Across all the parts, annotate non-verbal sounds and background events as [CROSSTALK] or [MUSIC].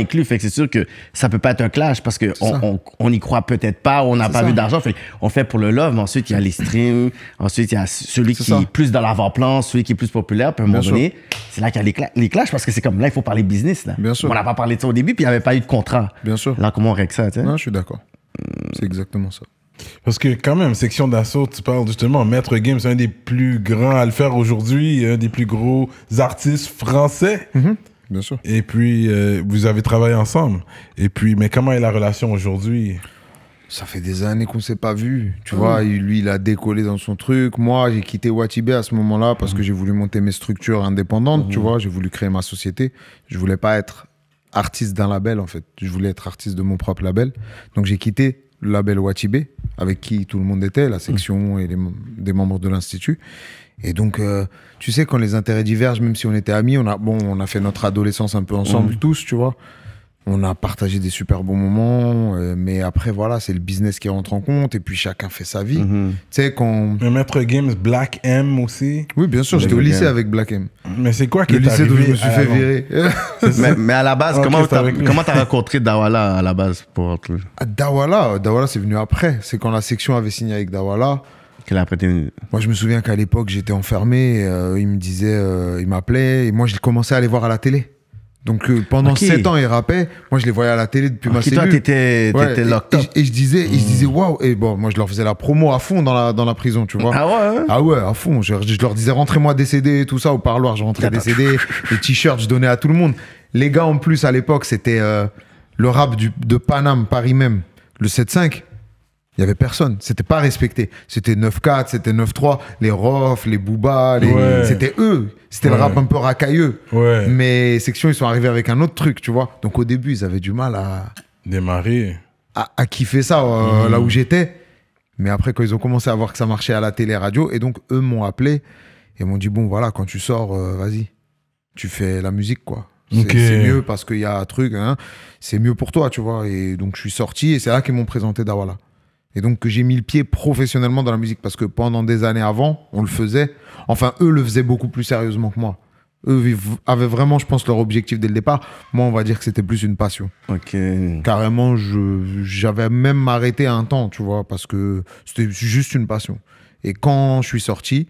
inclus. Fait que c'est sûr que ça peut pas être un clash parce que on, on, y croit peut-être pas, on n'a pas vu d'argent. Fait on fait pour le love, mais ensuite il y a les streams, [LAUGHS] ensuite il y a celui qui est plus dans l'avant-plan, celui qui est plus populaire. Puis à un moment donné, c'est là qu'il y a les, clash clashs parce que c'est comme là, il faut parler business. Là. Bien sûr. On n'a pas parlé de ça au début, puis il n'y avait pas eu de contrat. Bien sûr. Là, comment on règle ça, Non, je suis d'accord. C'est exactement ça. Parce que quand même, section d'assaut, tu parles justement, Maître Games, c'est un des plus grands à le faire aujourd'hui, un des plus gros artistes français. Mm-hmm. Bien sûr. Et puis, euh, vous avez travaillé ensemble. Et puis, mais comment est la relation aujourd'hui ça fait des années qu'on s'est pas vu. Tu ah vois, lui, il a décollé dans son truc. Moi, j'ai quitté Watibé à ce moment-là parce que mhm. j'ai voulu monter mes structures indépendantes. Tu mhm. vois, j'ai voulu créer ma société. Je voulais pas être artiste d'un label, en fait. Je voulais être artiste de mon propre label. Donc, j'ai quitté label Watibé, avec qui tout le monde était, la mm. section et les, des membres de l'Institut. Et donc, euh, tu sais, quand les intérêts divergent, même si on était amis, on a, bon, on a fait notre adolescence un peu ensemble, mm. tous, tu vois on a partagé des super bons moments, euh, mais après, voilà, c'est le business qui rentre en compte, et puis chacun fait sa vie. Mhm. Tu sais, quand. Maître Games, Black M aussi. Oui, bien sûr, j'étais au lycée avec Black M. Mais c'est quoi qui Le lycée d'où je me suis fait virer. [LAUGHS] mais, à la base, comment t'as rencontré Dawala à la base pour... Ah, Dawala, Dawala, c'est venu après. C'est quand la section avait signé avec Dawala. Moi, je me souviens qu'à l'époque, j'étais enfermé. Euh, il me disait, euh, il m'appelait. Et moi, j'ai commencé à aller voir à la télé. Donc euh, pendant sept 7 ans, ils rappaient Moi, je les voyais à la télé depuis ma cellule. Toi, Et, je disais, et je disais, hmm. waouh. Et bon, moi, je leur faisais la promo à fond dans la, dans la prison, tu vois. Ah ouais Ah ouais, à fond. Je, leur disais, rentrez-moi décédé tout ça. Au parloir, je rentrais décédé les t-shirts, je donnais à tout le monde. Les gars, en plus, à l'époque, c'était euh, le rap de Paname, Paris même. Le 7-5. Il n'y avait personne. C'était pas respecté. C'était 9-4, c'était 9-3. Les Rof, les Booba, les... c'était eux. C'était le rap un peu racailleux. Mais Section, ils sont arrivés avec un autre truc, tu vois. Donc au début, ils avaient du mal à. Démarrer. À, kiffer ça, euh, mhm. là où j'étais. Mais après, quand ils ont commencé à voir que ça marchait à la télé, radio, et donc eux m'ont appelé et m'ont dit bon, voilà, quand tu sors, euh, vas-y, tu fais la musique, quoi. C'est mieux parce qu'il y a un truc, hein. c'est mieux pour toi, tu vois. Et donc je suis sorti et c'est là qu'ils m'ont présenté Dawala. Et donc que j'ai mis le pied professionnellement dans la musique parce que pendant des années avant, on le faisait. Enfin, eux le faisaient beaucoup plus sérieusement que moi. Eux avaient vraiment, je pense, leur objectif dès le départ. Moi, on va dire que c'était plus une passion. Ok. Carrément, j'avais même arrêté un temps, tu vois, parce que c'était juste une passion. Et quand je suis sorti,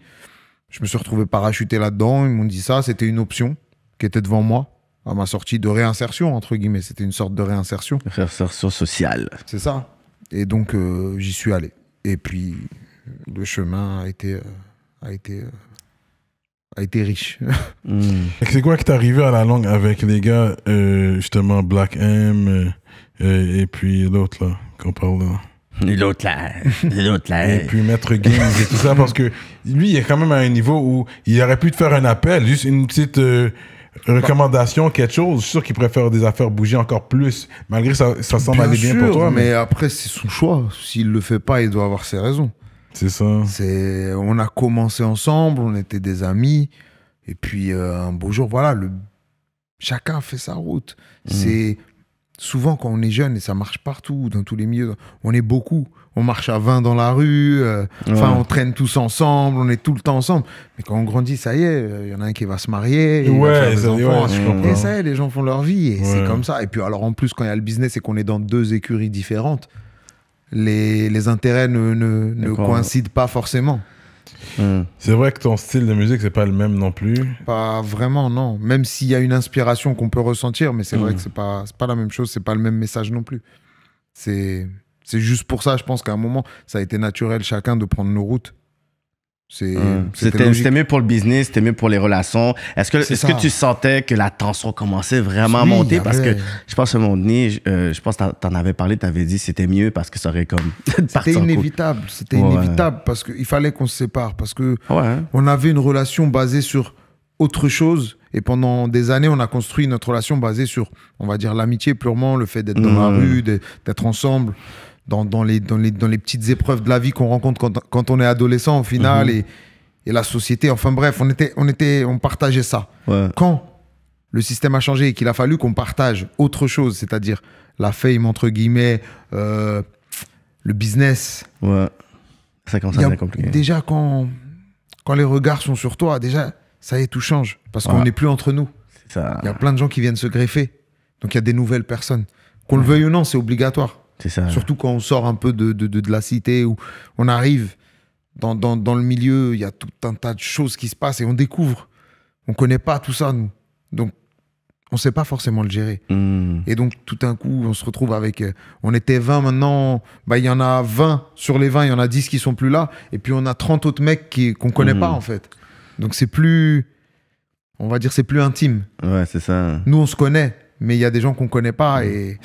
je me suis retrouvé parachuté là-dedans. Ils m'ont dit ça, c'était une option qui était devant moi à ma sortie de réinsertion, entre guillemets. C'était une sorte de réinsertion. Réinsertion sociale. C'est ça. Et donc, euh, j'y suis allé. Et puis, le chemin a été, euh, a été, euh, a été riche. [LAUGHS] Hmm. C'est quoi que t'es arrivé à la langue avec les gars, justement, Black M et puis l'autre, là, qu'on parle là L'autre là, l'autre là. Et puis Maître Games et tout ça, parce que lui, il est quand même à un niveau où il aurait pu te faire un appel, juste une petite recommandation, quelque chose, je suis sûr qu'il préfère des affaires bouger encore plus, malgré ça, ça semble bien aller bien pour toi. Mais, après, c'est son choix. S'il le fait pas, il doit avoir ses raisons. C'est ça. C'est, on a commencé ensemble, on était des amis, et puis euh, un beau jour, voilà, le, chacun fait sa route. Mm. C'est souvent quand on est jeune, et ça marche partout, dans tous les milieux, on est beaucoup. On marche à 20 dans la rue, euh, enfin on traîne tous ensemble, on est tout le temps ensemble. Mais quand on grandit, ça y est, il euh, y en a un qui va se marier, il des enfants, et ça y est, les gens font leur vie, et c'est comme ça. Et puis alors en plus, quand il y a le business et qu'on est dans deux écuries différentes, les, intérêts ne, ne coïncident pas forcément. Hmm. C'est vrai que ton style de musique, c'est pas le même non plus. Pas vraiment, non. Même s'il y a une inspiration qu'on peut ressentir, mais c'est vrai hmm. que c'est pas, pas la même chose, c'est pas le même message non plus. C'est juste pour ça, je pense qu'à un moment, ça a été naturel chacun de prendre nos routes. Hum. C'était mieux pour le business, c'était mieux pour les relations. Est-ce que, est, que tu sentais que la tension commençait vraiment à monter? Parce que je pense que mon nez, je euh, pense que en avais parlé, tu avais dit c'était mieux parce que ça aurait comme. [LAUGHS] c'était inévitable, c'était inévitable parce qu'il fallait qu'on se sépare. Parce que hein. on avait une relation basée sur autre chose. Et pendant des années, on a construit notre relation basée sur, on va dire, l'amitié purement, le fait d'être dans la mmh. rue, d'être ensemble dans, dans, les, dans, les, dans les petites épreuves de la vie qu'on rencontre quand, quand, on est adolescent au final mhm. et, et la société. Enfin bref, on, était, on, était, on partageait ça. Quand le système a changé et qu'il a fallu qu'on partage autre chose, c'est-à-dire la fame, entre guillemets, euh, le business. Ouais. Ça commence à compliqué. Déjà, quand, quand les regards sont sur toi, déjà, ça y est, tout change. Parce qu'on n'est plus entre nous. Il y a plein de gens qui viennent se greffer. Donc il y a des nouvelles personnes. Qu'on le veuille ou non, c'est obligatoire. Ça. Surtout quand on sort un peu de, de, de, la cité où on arrive dans, dans, dans le milieu, il y a tout un tas de choses qui se passent et on découvre. On connaît pas tout ça, nous. Donc, on sait pas forcément le gérer. Hmm. Et donc, tout d'un coup, on se retrouve avec. Euh, on était 20 maintenant, bah, il y en a 20. Sur les 20, il y en a 10 qui sont plus là. Et puis, on a 30 autres mecs qu'on connaît pas, hmm. en fait. Donc, c'est plus. On va dire, c'est plus intime. Ouais, c'est ça. Nous, on se connaît, mais il y a des gens qu'on connaît pas. Hmm. Et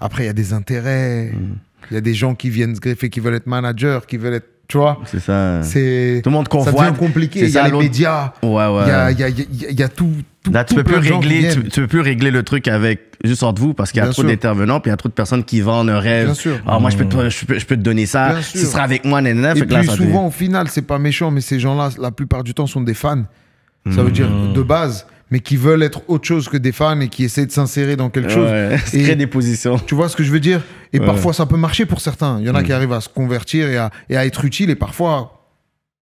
après, il y a des intérêts. Mm. Il y a des gens qui viennent se greffer, qui veulent être manager, qui veulent être tu vois c'est ça c'est tout le monde convoite ça devient compliqué il y a les médias ouais ouais il y a, tout, là tu peux plus régler tu, peux plus régler le truc avec juste entre vous parce qu'il y a trop d'intervenants puis il y a trop de personnes qui vendent un rêve Bien sûr. alors ah, moi je peux, te, mm. je peux, te donner ça ce sera avec moi nanana, et puis souvent au final c'est pas méchant mais ces gens là la plupart du temps sont des fans ça mm. veut dire de base mais qui veulent être autre chose que des fans et qui essaient de s'insérer dans quelque chose. [LAUGHS] C'est créer des positions. Tu vois ce que je veux dire Et parfois, ça peut marcher pour certains. Il y en a mm. qui arrivent à se convertir et à, et à être utile et parfois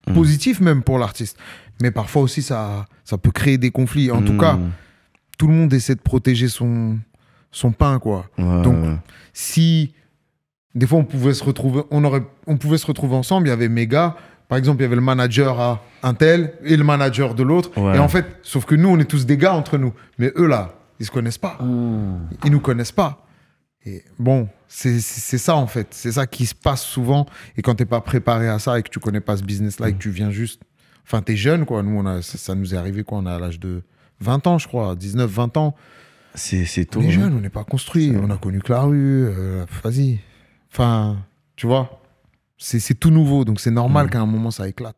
mm. positif même pour l'artiste. Mais parfois aussi, ça, ça peut créer des conflits. En tout mm. cas, tout le monde essaie de protéger son, son pain, quoi. Donc, si des fois on pouvait se retrouver, on aurait, on pouvait se retrouver ensemble. Il y avait mes par exemple, il y avait le manager à un tel et le manager de l'autre. Et en fait, sauf que nous, on est tous des gars entre nous. Mais eux, là, ils se connaissent pas. Ils hmm. Ils nous connaissent pas. Et bon, c'est ça en fait. C'est ça qui se passe souvent. Et quand tu n'es pas préparé à ça et que tu connais pas ce business-là et que tu viens juste. Enfin, tu es jeune quoi. Nous, on a, ça, nous est arrivé quoi. On a à l'âge de 20 ans, je crois, 19, 20 ans. C'est tôt. On est hein. jeune, on n'est pas construit. On a connu que la rue. Euh, vas-y. Enfin, tu vois. C'est tout nouveau, donc c'est normal mmh. qu'à un moment ça éclate.